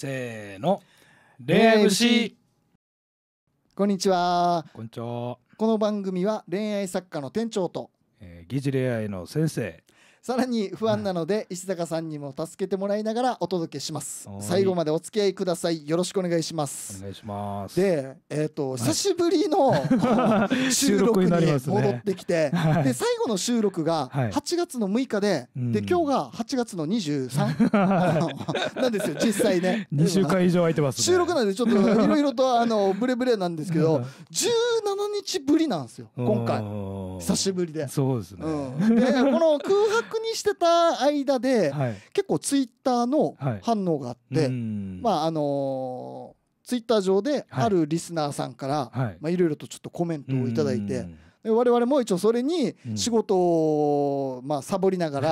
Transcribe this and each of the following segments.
せーの恋愛節こんにちはこんにちはこの番組は恋愛作家の店長と、えー、疑似恋愛の先生さらに不安なので石坂さんにも助けてもらいながらお届けします最後までお付き合いくださいよろしくお願いしますお願いしますでえっ、ー、と、久しぶりの 収録に戻ってきて、ね、で最後の収録が8月の6日で、はい、で今日が8月の 23? なんですよ実際ね2週間以上空いてます、ね、収録なんでちょっといろいろとあのブレブレなんですけど17日ぶりなんですよ今回久しぶりでそうですね、うん、でこの空白確認してた間で、はい、結構ツイッターの反応があって、はい、まああのー、ツイッター上であるリスナーさんから、はいまあ、いろいろとちょっとコメントを頂いて。で我々も一応それに仕事を、まあ、サボりながら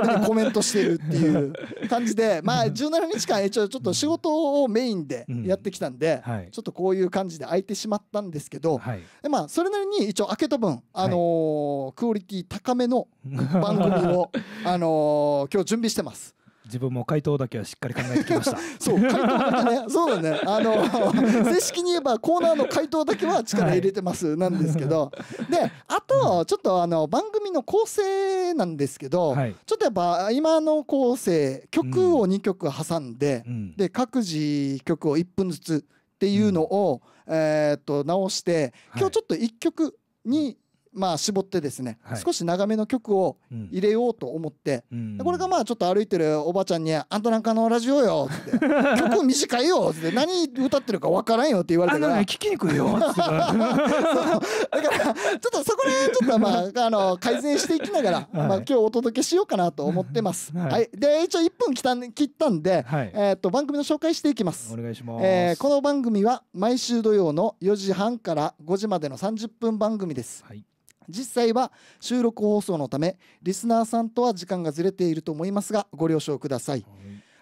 これにコメントしてるっていう 感じでまあ17日間一応ちょっと仕事をメインでやってきたんで、うんちょっとこういう感じで空いてしまったんですけど、はい、でまあ、それなりに一応開けた分、あのーはい、クオリティ高めの番組を、あのー、今日準備してます。自分も回答だけはしっかり考えてきました そう回答だけね そうだねあの 正式に言えばコーナーの回答だけは力入れてます、はい、なんですけどであとちょっとあの番組の構成なんですけど、はい、ちょっとやっぱ今の構成曲を2曲挟んで、うん、で各自曲を1分ずつっていうのを、うん、えー、っと直して今日ちょっと1曲に、はいまあ絞ってですね、はい、少し長めの曲を入れようと思って、うん、これがまあちょっと歩いてるおばちゃんに「あんたなんかのラジオよ」って 曲短いよ」って何歌ってるかわからんよ」って言われたから「聞きにくいよ 」だからちょっとそこら辺ちょっとまああの改善していきながら、はい、まあ、今日お届けしようかなと思ってます。はい、はい、で一応1分切った切ったんで、えっと番組の紹介していきます。おえこの番組は毎週土曜の4時半から5時までの30分番組です。はい実際は収録放送のためリスナーさんとは時間がずれていると思いますがご了承ください、はい、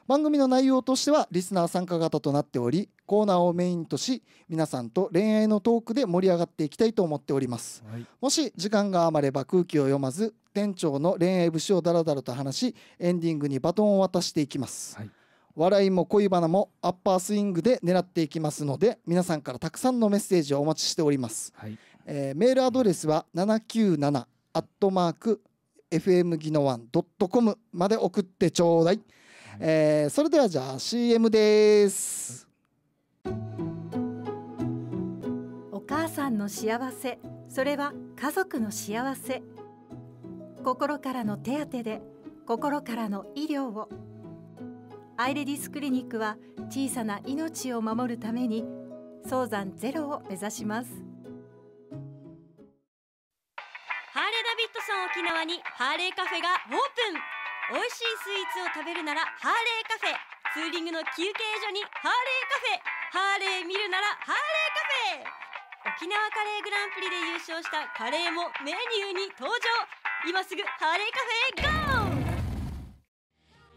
番組の内容としてはリスナー参加型となっておりコーナーをメインとし皆さんと恋愛のトークで盛り上がっていきたいと思っております、はい、もし時間が余れば空気を読まず店長の恋愛節をダラダラと話しエンディングにバトンを渡していきます、はい笑いも恋バナもアッパースイングで狙っていきますので皆さんからたくさんのメッセージをお待ちしております、えー、メールアドレスは797アットマーク FM ギノワンドットコムまで送ってちょうだい、えー、それではじゃあ CM ですお母さんの幸せそれは家族の幸せ心からの手当てで心からの医療をアイレディスクリニックは小さな命を守るために早産ゼロを目指します沖縄にハーレーカフェがオープン美味しいスイーツを食べるならハーレーカフェツーリングの休憩所にハーレーカフェハーレー見るならハーレーカフェ沖縄カレーグランプリで優勝したカレーもメニューに登場今すぐハーレーカフェへゴー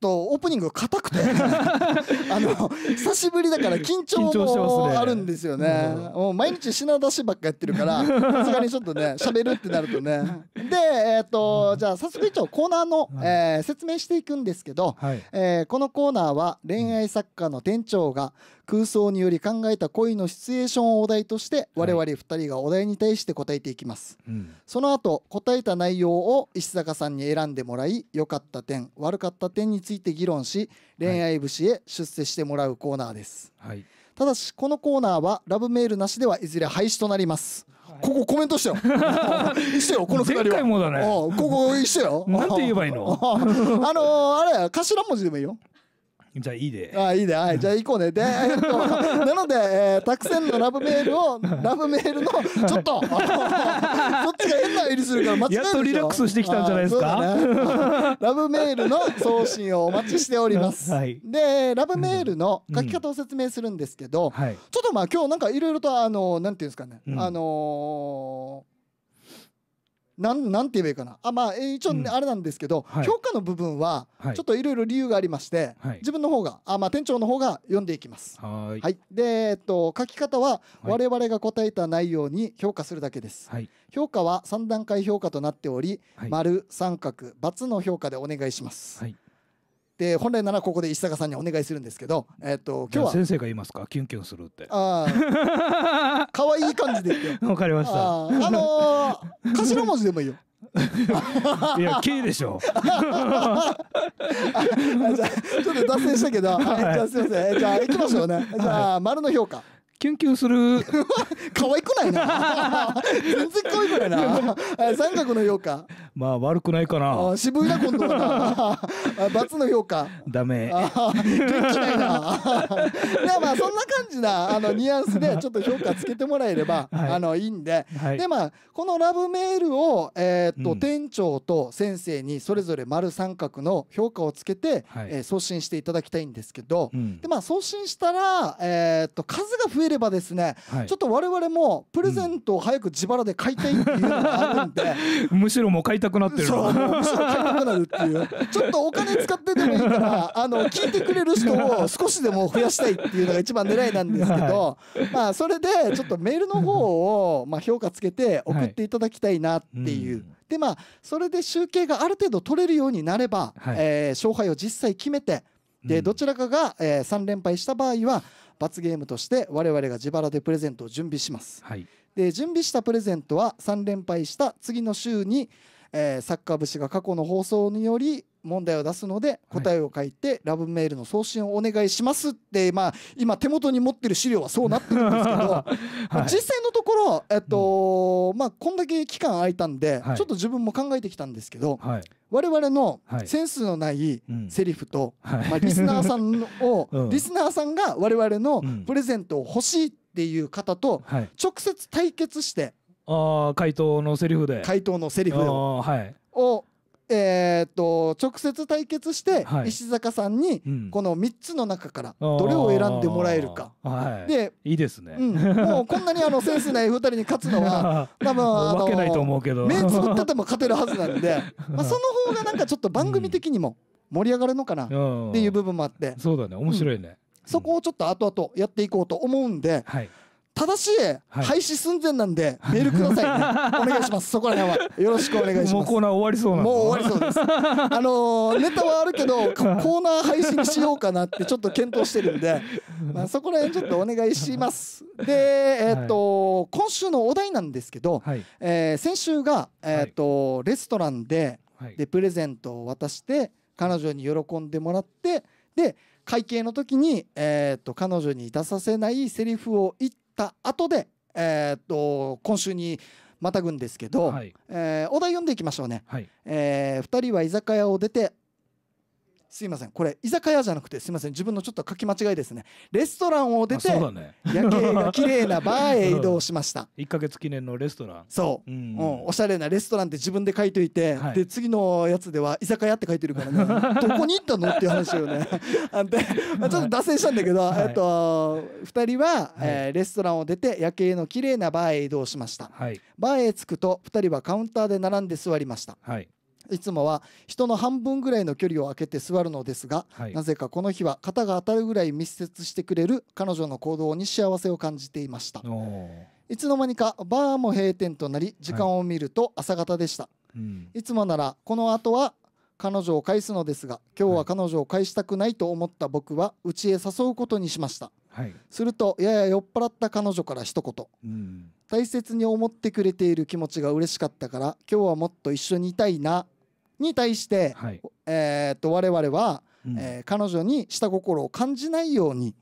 とオープニング硬くて あの久しぶりだから緊張もあるんですよね、ね、もう毎日品出しばっかやってるから さすがにちょっとね喋るってなるとねでえっ、ー、と、じゃあ早速一応コーナーの、はい、えー、説明していくんですけど、はい、えー、このコーナーは恋愛作家の店長が空想により考えた恋のシチュエーションをお題として我々二人がお題に対して答えていきます、はいその後答えた内容を石坂さんに選んでもらい良かった点悪かった点について議論し恋愛節へ出世してもらうコーナーです、はい、ただしこのコーナーはラブメールなしではいずれ廃止となります、ここコメントしたよしてよ この2人はもだねここしてよなんて言えばいいの あのー、あれ頭文字でもいいよじゃあいいで。ああいいで、はい、じゃあ行こうね。で、えっと、なので、えー、たくさんのラブメールを、ラブメールの、ちょっと、そっちが変な入りするから間違えるやっとリラックスしてきたんじゃないですか。ね、ラブメールの送信をお待ちしております。はい、で、ラブメールの書き方を説明するんですけど、うんうん、ちょっとまあ今日なんかいろいろと、あの、なんていうんですかね、うん、あのーなんなんて言えばいいかなあまあ一応あれなんですけど、うんはい、評価の部分はちょっといろいろ理由がありまして、はい、自分の方があまあ店長の方が読んでいきます。はいはいでえっと書き方は我々が答えた内容に評価するだけです。評価は3段階評価となっており、丸三角×の評価でお願いします。で本来ならここで石坂さんにお願いするんですけど、えっと今日は先生が言いますかキュンキュンするってああ 可愛い感じでわかりましたあ、あのー、頭文字でもいいよ いや K でしょちょっと脱線したけど、はい、じゃすいませんじゃあ行きましょうねじゃあ、はい、丸の評価キュンキュンする 可愛くないな全然可愛くないな三角の評価まあ悪くないかな。あ渋いな今度はな。罰の評価。ダメ。できないな。でまあそんな感じなあのニュアンスでちょっと評価つけてもらえれば、はい、あのいいんで、はい、でまあこのラブメールをえー、っと、うん、店長と先生にそれぞれ丸三角の評価をつけて、はい、えー、送信していただきたいんですけど、うん、でまあ送信したらえー、っと数が増えればですね、ちょっと我々もプレゼントを早く自腹で買いたいっていうのがあるんで、むしろもう買いたたくなってるそうむしろ買いたくなるっていうちょっとお金使ってでもいいから あの聞いてくれる人を少しでも増やしたいっていうのが一番狙いなんですけど、はい、まあそれでちょっとメールの方をまあ評価つけて送っていただきたいなっていう。はいうんでまあそれで集計がある程度取れるようになれば、はい、えー、勝敗を実際決めてで、うん、どちらかが、えー、3連敗した場合は罰ゲームとして我々が自腹でプレゼントを準備します、はい、で準備したプレゼントは3連敗した次の週にえー、サッカー節が過去の放送により問題を出すので答えを書いて、ラブメールの送信をお願いしますって、まあ、今手元に持ってる資料はそうなってるんですけど、はい、実際のところ、えっと、うん、まあ、こんだけ期間空いたんで、はい、ちょっと自分も考えてきたんですけど、はい、我々のセンスのないセリフと、まあ、リスナーさんを、リスナーさんが我々のプレゼントを欲しいっていう方と直接対決して、ああ回答のセリフで回答のセリフを,、はい、をえー、っと直接対決して、石坂さんにこの3つの中からどれを選んでもらえるか、はい、でいいですね、うん、もうこんなにあのセンスない2人に勝つのは多分 あのないと思うけど目つぶってても勝てるはずなんで、まあ、その方がなんかちょっと番組的にも盛り上がるのかなっていう部分もあって、そうだね面白いね、うん、そこをちょっと後々やっていこうと思うんで、はい正しい廃止寸前なんで、メールください、ね、お願いしますそこら辺はよろしくお願いしますもうコーナー終わりそうもう終わりそうです あのー、ネタはあるけどコーナー配信しようかなってちょっと検討してるんで、まあ、そこら辺ちょっとお願いしますでえー、っと、はい、今週のお題なんですけど、はい、えー、先週が、えっとレストランででプレゼントを渡して彼女に喜んでもらってで会計の時に、えーと、と彼女に出させないセリフを言ってった後で、えー、っと今週にまたぐんですけど、はい、えー、お題読んでいきましょうね、はい、えー、2人は居酒屋を出てすいませんこれ居酒屋じゃなくてすいません自分のちょっと書き間違いですねレストランを出て、ね、夜景が綺麗なバーへ移動しました1か 月記念のレストランそう、うん、うん、おしゃれなレストランって自分で書いといて、はい、で次のやつでは居酒屋って書いてるからね どこに行ったのっていう話をね で、まあ、ちょっと脱線したんだけど、はい、えっと2人は、はい、えー、レストランを出て夜景の綺麗なバーへ移動しました、はい、バーへ着くと2人はカウンターで並んで座りました、はいいつもは人の半分ぐらいの距離を空けて座るのですが、はい、なぜかこの日は肩が当たるぐらい密接してくれる彼女の行動に幸せを感じていましたいつの間にかバーも閉店となり時間を見ると朝方でした、はい、いつもならこの後は彼女を返すのですが今日は彼女を返したくないと思った僕は家へ誘うことにしました、はい、するとやや酔っ払った彼女から一言、うん、大切に思ってくれている気持ちが嬉しかったから今日はもっと一緒にいたいなに対して、はい、えー、っと我々は、うん、えー、彼女に下心を感じないように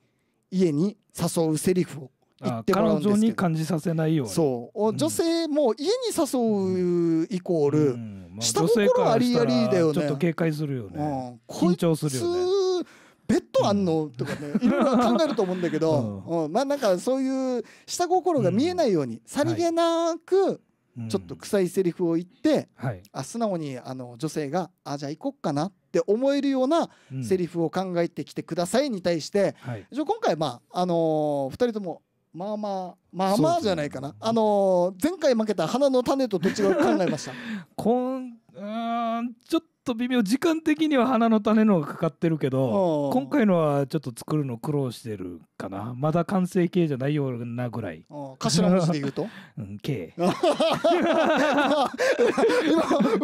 家に誘うセリフを言ってもらうんですけど彼女に感じさせないようにそう、うん、女性も家に誘うイコール、うんまあ、下心ありありだよねちょっと警戒するよね、緊張するよねベッドあんの、とかね いろいろ考えると思うんだけど、うんまあなんかそういう下心が見えないように、さりげなくちょっと臭いセリフを言って、はい、あ素直にあの女性が「あじゃあ行こっかな」って思えるようなセリフを考えてきてくださいに対して、うんはい、今回まああのー、2人ともまあまあまあまあじゃないかな、ね、あのー、前回負けた花の種とどっちが考えました こんうんちょっと微妙時間的には花の種のがかかってるけど今回のはちょっと作るの苦労してるかなまだ完成形じゃないようなぐらい頭文字で言うと、うん、K 今う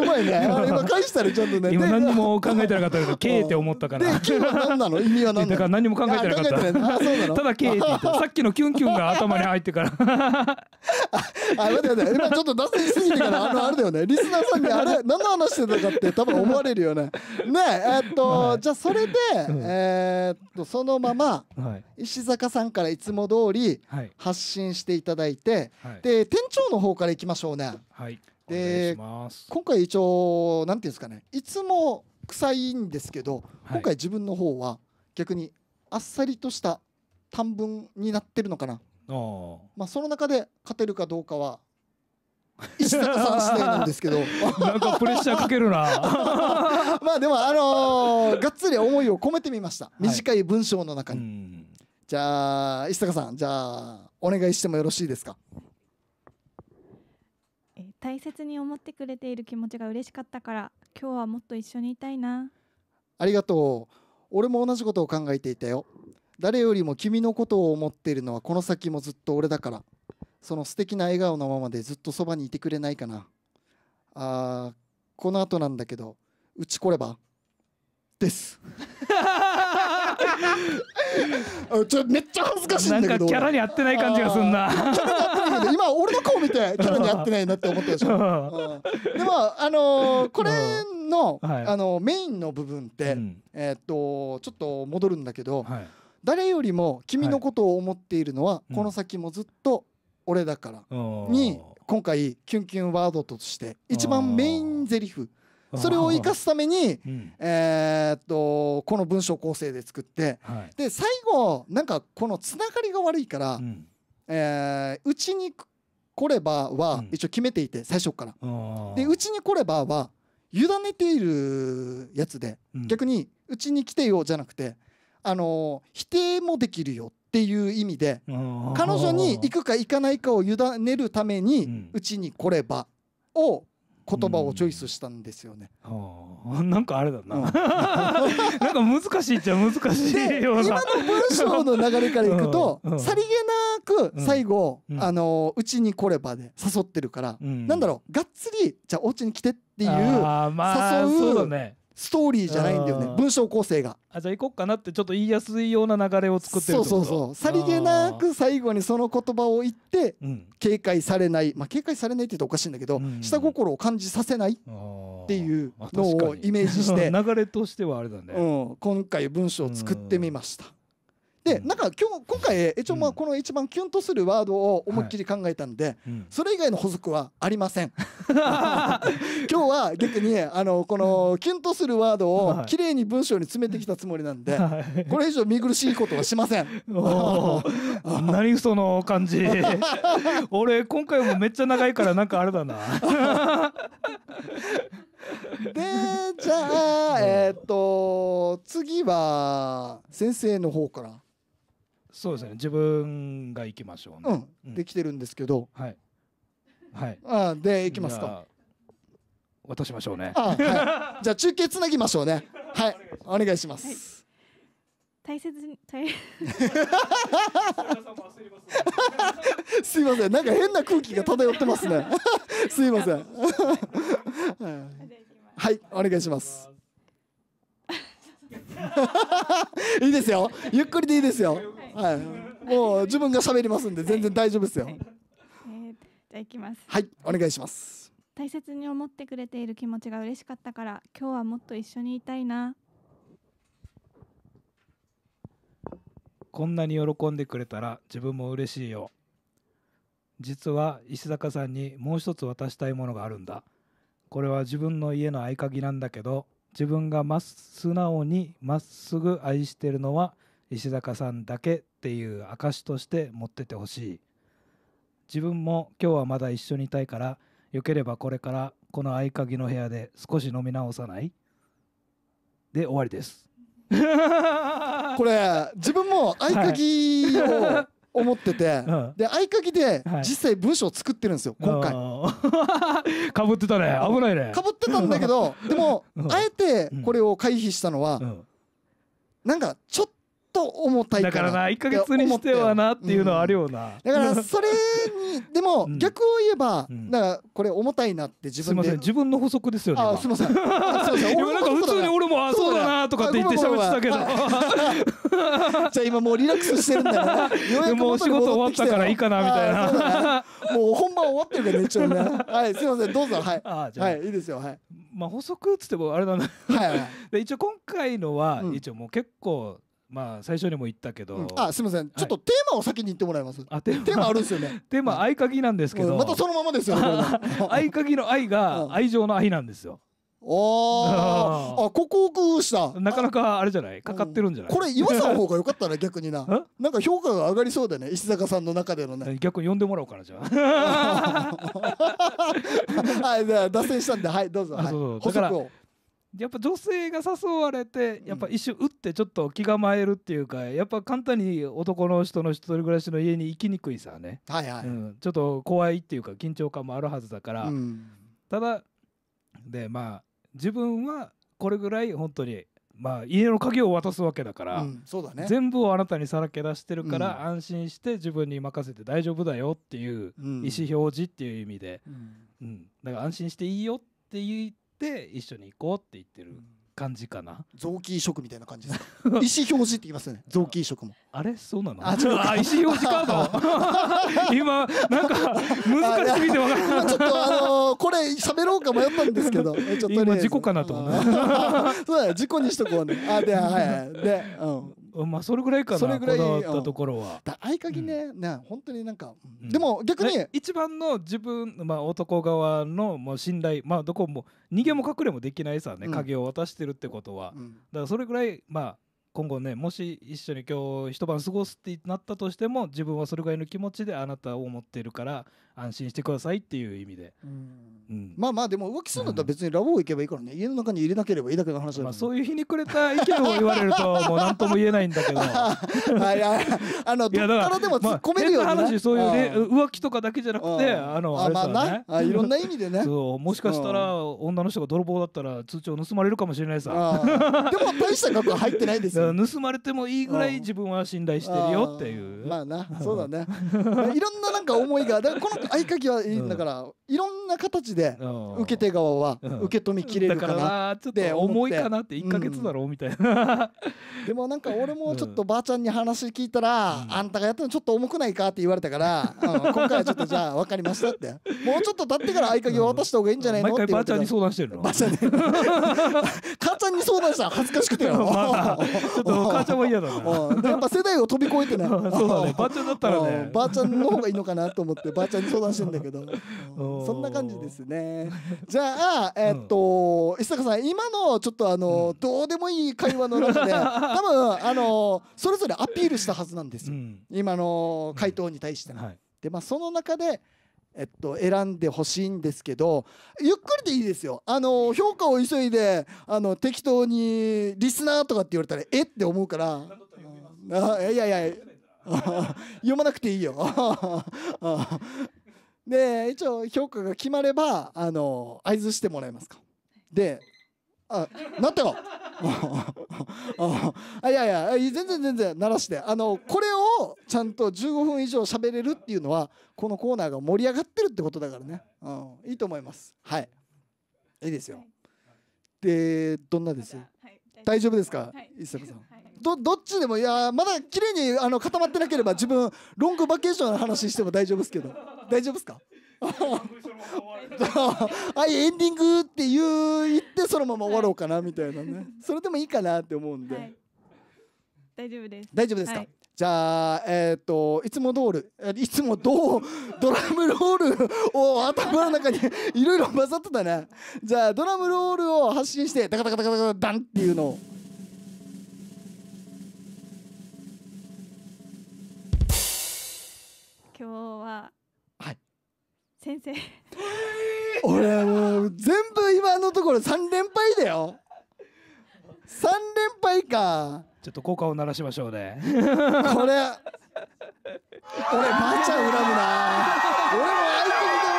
まいね今返したらちょっとね今何も考えてなかったけど K って思ったからで K は何なの意味は何だから何も考えてなかったただ K って言った さっきのキュンキュンが頭に入ってからあ待て待て今ちょっと脱線しすぎてからあのあれだよねリスナーさんにあれ何の話してたかって多分思思われるよね。ねえっと、はい、じゃあそれで、うん、えー、っとそのまま、石坂さんからいつも通り発信していただいて、はい、で店長の方からいきましょうね。で今回一応なんていうんですかねいつも臭いんですけど、今回自分の方は逆にあっさりとした短文になってるのかな。まあ、その中で勝てるかどうかは石坂さん視点なんですけどなんかプレッシャーかけるな まあでもあのー、がっつり思いを込めてみました、短い文章の中にじゃあ石坂さんじゃあお願いしてもよろしいですか大切に思ってくれている気持ちが嬉しかったから今日はもっと一緒にいたいなありがとう俺も同じことを考えていたよ誰よりも君のことを思っているのはこの先もずっと俺だからその素敵な笑顔のままでずっとそばにいてくれないかなあこの後なんだけどうち来ればです ちょめっちゃ恥ずかしいんだけどキャラに合ってない感じがすんな今俺の顔見てキャラに合ってないなって思ったでしょ うでもあのー、これの、はい、あのメインの部分って、うん、えー、っとちょっと戻るんだけど、はい、誰よりも君のことを思っているのは、はい、この先もずっと俺だからに今回キュンキュンワードとして一番メインゼリフそれを生かすために、えっとこの文章構成で作って、で最後なんかこのつながりが悪いから、うえうちに来ればは一応決めていて、最初から。でうちに来ればは委ねているやつで、逆にうちに来てよじゃなくて、あの否定もできるよっていう意味で彼女に行くか行かないかを委ねるためにうち、ん、に来ればを言葉をチョイスしたんですよね。うん、なんかあれだな、なんか難しいっちゃ難しいような。今の文章の流れからいくと、うん、さりげなく最後、うん、あのうちに来ればで誘ってるから、うん、なんだろうがっつりじゃあお家に来てっていう誘う、まあね、ストーリーじゃないんだよね文章構成があじゃあ行こうかなってちょっと言いやすいような流れを作ってるそうそうそうさりげなく最後にその言葉を言って、警戒されないまあ警戒されないって言うとおかしいんだけど、うん下心を感じさせないっていうのをイメージして 流れとしてはあれだね、うん、今回文章を作ってみました、でなんか今日今回一応まあこの一番キュンとするワードを思いっきり考えたんで、はいそれ以外の補足はありません 今日は逆にあのこのキュンとするワードを綺麗に文章に詰めてきたつもりなんで、はい、これ以上見苦しいことはしません 何その感じ俺今回もめっちゃ長いからなんかあれだなでじゃあえっ、と次は先生の方から。そうですね自分が行きましょうね、うん、できてるんですけど、はいはいああで行きますか渡しましょうねあはい、じゃあ中継つなぎましょうねはいお願いします、大切に大 すいませんなんか変な空気が漂ってますね すいません はい、はい、お願いします いいですよゆっくりでいいですよ、はい、はい、もう自分が喋りますんで全然大丈夫ですよ、はいはい、えー、じゃあいきますはいお願いします大切に思ってくれている気持ちが嬉しかったから今日はもっと一緒にいたいなこんなに喜んでくれたら自分も嬉しいよ実は石坂さんにもう一つ渡したいものがあるんだこれは自分の家の合鍵なんだけど自分がまっ素直にまっすぐ愛してるのは石坂さんだけっていう証として持っててほしい自分も今日はまだ一緒にいたいからよければこれからこの合鍵の部屋で少し飲み直さないで終わりです これ自分も合鍵を思ってて、うん、で合鍵で実際文章を作ってるんですよ、今回かぶ ってたね危ないねかぶってたんだけどでも、あえてこれを回避したのは、うん、なんかちょっと重たいだからな1か月にしてはなっていうのはあるよな、うん、だからそれにでも逆を言えば、うん、だからこれ重たいなって自分で、すいません自分の補足ですよねあすいませんす いませ俺なんか普通に俺もあそうだなとかって言って喋ってたけど じゃあ今もうリラックスしてるんだよ、ね、もう仕事終わったからいいかなみたいなもう本番終わってるからね一応ね はいすいませんどうぞはいあじゃはいいいですよはいまあ補足っつってもあれだなんだ、はい、で一応今回のは、一応もう結構まあ最初にも言ったけど、うん、あすみません、ちょっとテーマを先に言ってもらいます。あテーマあるんですよね。テーマ合鍵なんですけど、またそのままですよ、合鍵の愛が愛情の愛なんですよ。おあ、ここ克服した。なかなかあれじゃない、かかってるんじゃない。これ岩さんの方が良かったね、逆にな。なんか評価が上がりそうだね、石坂さんの中でのね。逆に呼んでもらおうかな、じゃあ。はい、じゃあ脱線したんで、はい、どうぞ。はい、補足を。やっぱ女性が誘われてやっぱ一瞬打ってちょっと気構えるっていうか、やっぱ簡単に男の人の一人暮らしの家に行きにくいさね、はいはいうん、ちょっと怖いっていうか緊張感もあるはずだから、うん、ただでまあ自分はこれぐらい本当にまあ、家の鍵を渡すわけだから、うん、そうだね、全部をあなたにさらけ出してるから、安心して自分に任せて大丈夫だよっていう意思表示っていう意味で、うん、うん、だから安心していいよって言って一緒に行こうって言ってる感じかな、臓器移植みたいな感じですか 意思表示って言いますよね臓器移植もあれそうなのあちょっあ意思表示カード 今なんか難しすぎて分からないちょっとあのー、これ喋ろうか迷ったんですけど ちょっと今事故かなと思うそうだ事故にしとこうねあではいはいで、うん、まあそれぐらいかなそれぐらいこだわったところは合鍵ね、うん、ね本当になんか、うん、でも逆に一番の自分、まあ、男側のもう信頼まあどこも逃げも隠れもできないさね、うん、鍵を渡してるってことは、うん、だからそれぐらいまあ今後ねもし一緒に今日一晩過ごすってなったとしても自分はそれぐらいの気持ちであなたを思ってるから安心してくださいっていう意味で、まあまあでも浮気するんだったら別にラボ行けばいいからね、家の中に入れなければいいだけの話だ、ね、まあ、そういうひにくれた意見を言われるともう何とも言えないんだけど はいはいあのどっからでも突っ込めるよう、ね、話そういう浮気とかだけじゃなくてあのあまあなあいろんな意味でね そうもしかしたら女の人が泥棒だったら通帳盗まれるかもしれないさでも大した額は入ってないですよ 盗まれてもいいぐらい自分は信頼してるよっていうまあなそうだねいろんななんか思いがこの合鍵はいいんだから、いろんな形で受け手側は受け止めきれるかなって思重いかなって1か月だろ、うみたいなでもなんか俺もちょっとばあちゃんに話聞いたら、あんたがやったのちょっと重くないかって言われたから、うん、今回はちょっとじゃあ分かりましたって もうちょっと経ってから合鍵を渡した方がいいんじゃないの、ってばあちゃんに相談してるのばあちゃんに母ちゃんに相談したら恥ずかしくてよ、まあ、ちょっと 母ちゃんは嫌だなやっぱ世代を飛び越えてねそうだねばあちゃんだったらねばあちゃんの方がいいのかなと思ってばあちゃんに相談してんだけど、うん、そんな感じですねじゃあえー、っと、うん、石坂さん今のちょっとあの、うん、どうでもいい会話の中で 多分あのそれぞれアピールしたはずなんですよ、今の回答に対しての、はい、でまあその中でえっと、選んでほしいんですけどゆっくりでいいですよあの評価を急いであの適当にリスナーとかって言われたらえって思うからいやいや読ま なくていいよで一応評価が決まればあの合図してもらえますかであなったよ あいやいや全然全然鳴らしてあのこれをちゃんと15分以上喋れるっていうのはこのコーナーが盛り上がってるってことだからね、うん、いいと思いますはいいいですよ、はい、でどんなです、はい、大丈夫ですか、はい、伊坂さんどどっちでもいやまだ綺麗にあに固まってなければ自分ロングバケーションの話しても大丈夫ですけど大丈夫ですかあエンディングって言言ってそのまま終わろうかなみたいなね、はい、それでもいいかなって思うんで、はい、大丈夫です大丈夫ですか、はい、じゃあえっ、ー、といつも通るいつもどうドラムロールを頭の中にいろいろ混ざってたねじゃあドラムロールを発信してダカダカダカダカダンっていうのを。今日ははい先生俺もう全部今のところ三連敗だよ三連敗かちょっと効果を鳴らしましょうねこれ俺ちゃん恨むな俺もあいつみたい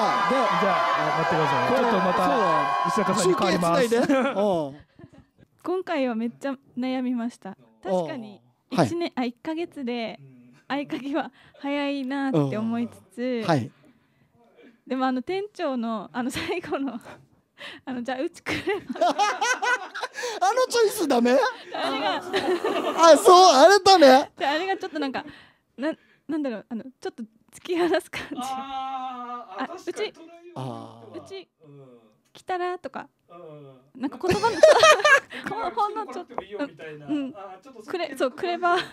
あでじゃあ待ってくださいちょっとまた石坂さんに変わります今回はめっちゃ悩みました確かに一年、はい、あ一か月で合鍵は早いなって思いつつ、はい、でもあの店長のあの最後のあのじゃあうちくれ あのチョイスダメあれがあそうあれダメあれがちょっとなんかなんなんだろうあのちょっと突き放す感じあうちあうち、うん来たらとか、うん、なんか言葉の ほんのちょっとうん、くれそうくれば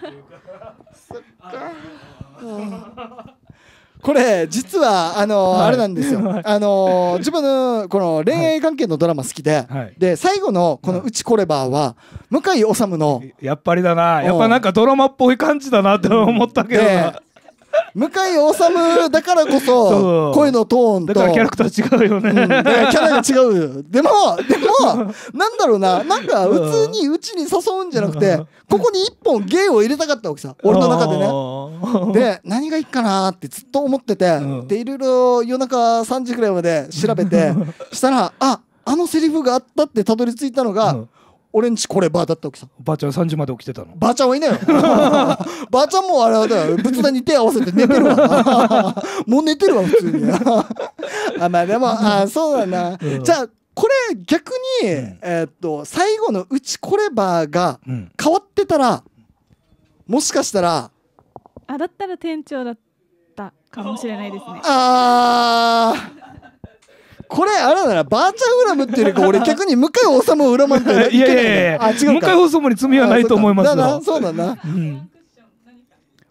これ実はあのーはい、あれなんですよ、あのー、自分のこの恋愛関係のドラマ好きで、はい、で最後のこの「うちこれば」は向井理のやっぱりだなやっぱなんかドラマっぽい感じだなって思ったけど向井治だからこそ声のトーンとだからキャラクター違うよね、うん、キャラが違うでもでもなんだろうななんか普通にうちに誘うんじゃなくてここに一本芸を入れたかったわけさ俺の中でねで何がいいかなってずっと思ってて、うん、でいろいろ夜中3時ぐらいまで調べて したらああのセリフがあったってたどり着いたのが、うん俺んちこれバーだった奥さんばあちゃん3時まで起きてたのばあちゃんはいないよ ばあちゃんもあれだよ仏壇に手合わせて寝てるわ もう寝てるわ普通に あまあでもあそうだな、うん、じゃあこれ逆に、うん、えー、っと最後の「うちこれば」が変わってたら、うん、もしかしたらあだったら店長だったかもしれないですねああこれ、あれだな、バーチャンフラムっていうか、俺逆に向井治も裏満タンいやいやいや、あ、違う向井治に罪はないと思いますよ。そうだな。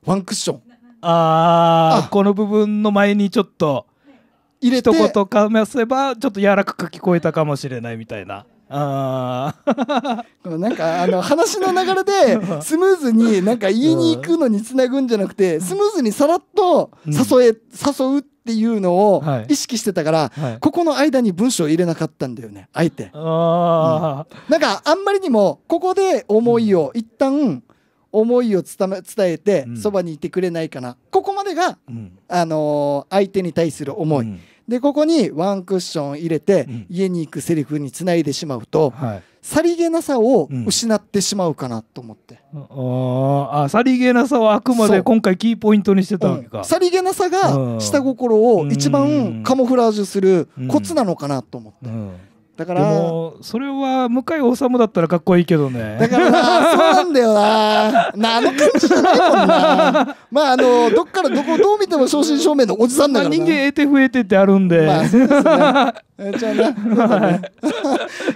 ワンクッション。ああ、この部分の前にちょっと、入れとことかめせば、ちょっと柔らかく聞こえたかもしれないみたいな。ああ なんかあの話の流れで スムーズになんか家に行くのにつなぐんじゃなくてスムーズにさらっと誘え、うん、誘うっていうのを意識してたから、はい、ここの間に文章を入れなかったんだよねあえてあ、うん、なんかあんまりにもここで思いを、一旦思いを伝えてそば、にいてくれないかなここまでが、あのー、相手に対する思い、でここにワンクッション入れて、家に行くセリフにつないでしまうと、はい、さりげなさを失ってしまうかなと思って、うん、ああさりげなさはあくまで今回キーポイントにしてたわけか、うん、さりげなさが下心を一番カモフラージュするコツなのかなと思って。だからでもそれは向井治だったらかっこいいけどねだからそうなんだよななあの感じじゃないもんな まああのどっからどこどう見ても正真正銘のおじさんだからな、まあ、人間得て増えてってあるんで、まあ、そうですねゃね、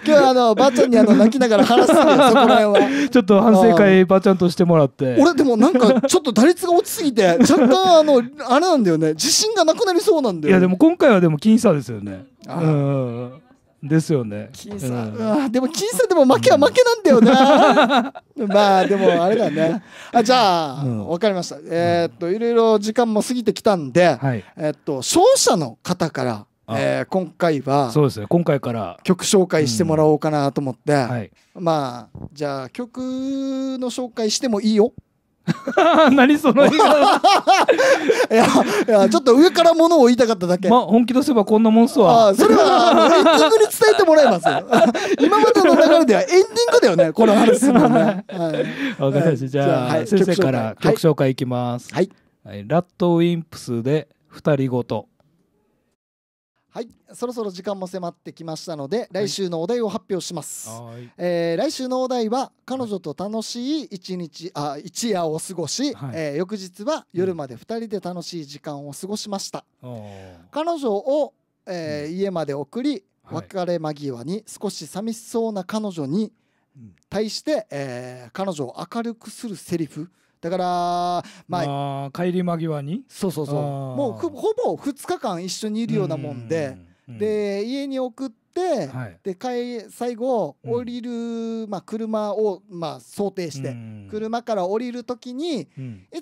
今日あのばあちゃんにあの泣きながら話すんだよそこら辺はちょっと反省会ばあちゃんとしてもらって俺でもなんかちょっと打率が落ちすぎて若干あのあれなんだよね自信がなくなりそうなんだよいやでも今回はでも僅差ですよねうんですよね。僅うん、でもさんでも負けは負けなんだよな。うん、まあでもあれだね。あじゃあ、うん、分かりました。えー、っといろいろ時間も過ぎてきたんで、はい、えー、っと勝者の方から。えー、今回はそうですね今回から曲紹介してもらおうかなと思って、はい、まあじゃあ曲の紹介してもいいよ 何その いやいやちょっと上からものを言いたかっただけ、ま、本気出せばこんなもんすわそれはエンディングに伝えてもらいます 今までの流れではエンディングだよねこの話ね、はい、かりましたじゃあ、はい、先生から曲紹介いきますはい、はい、ラットウィンプスで「二人ごと」はいそろそろ時間も迫ってきましたので来週のお題を発表します、はい、えー、来週のお題は彼女と楽しい一日あ一夜を過ごし、はい、えー、翌日は夜まで2人で楽しい時間を過ごしました、うん、彼女を、えー、家まで送り別れ間際に少し寂しそうな彼女に対して、えー、彼女を明るくするセリフ、だからまあ帰り間際にそうそうそうもうほぼ2日間一緒にいるようなもんで、んで家に送って、はい、で最後降りる、うん、まあ、車を、まあ、想定して、車から降りる時に、い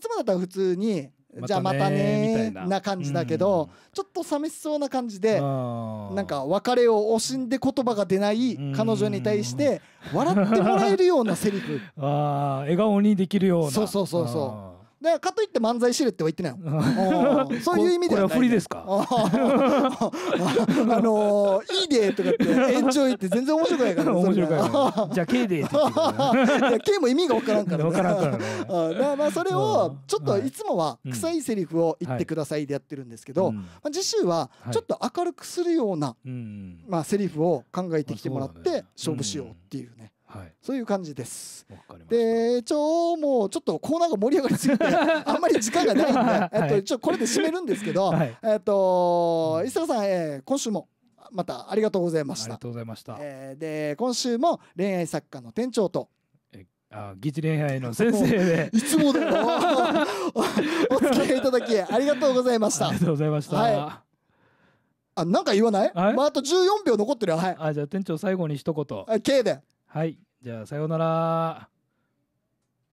つもだったら普通にじゃあまたねみたいな感じだけど、ちょっと寂しそうな感じでなんか別れを惜しんで言葉が出ない彼女に対して笑ってもらえるようなセリフ ああ笑顔にできるようなそうそうそうそうだからかといって漫才知るっては言ってないよそういう意味ではない、これは振りですかあのー、いいでとかって延長言って全然面白くないから、面白くないじゃあ K でって K も意味が分からんから、ね、分からんからねあまあそれをちょっといつもは臭いセリフを言ってくださいでやってるんですけど、まあ、次週はちょっと明るくするような、まあセリフを考えてきてもらって勝負しようっていうね、はい、そういう感じです。でちょもうちょっとコーナーが盛り上がりすぎて あんまり時間がないんで、えっと、ちょこれで締めるんですけど、はい、えっと伊勢さん、えー、今週もまたありがとうございました。ありがとうございました。えー、で今週も恋愛作家の店長とえあ疑似恋愛の先生でいつもだよ お付き合いいただきありがとうございましたありがとうございました、はい、あなんか言わないまああと14秒残ってるよはいあじゃあ店長最後に一言あ K ではいじゃあ、さようなら。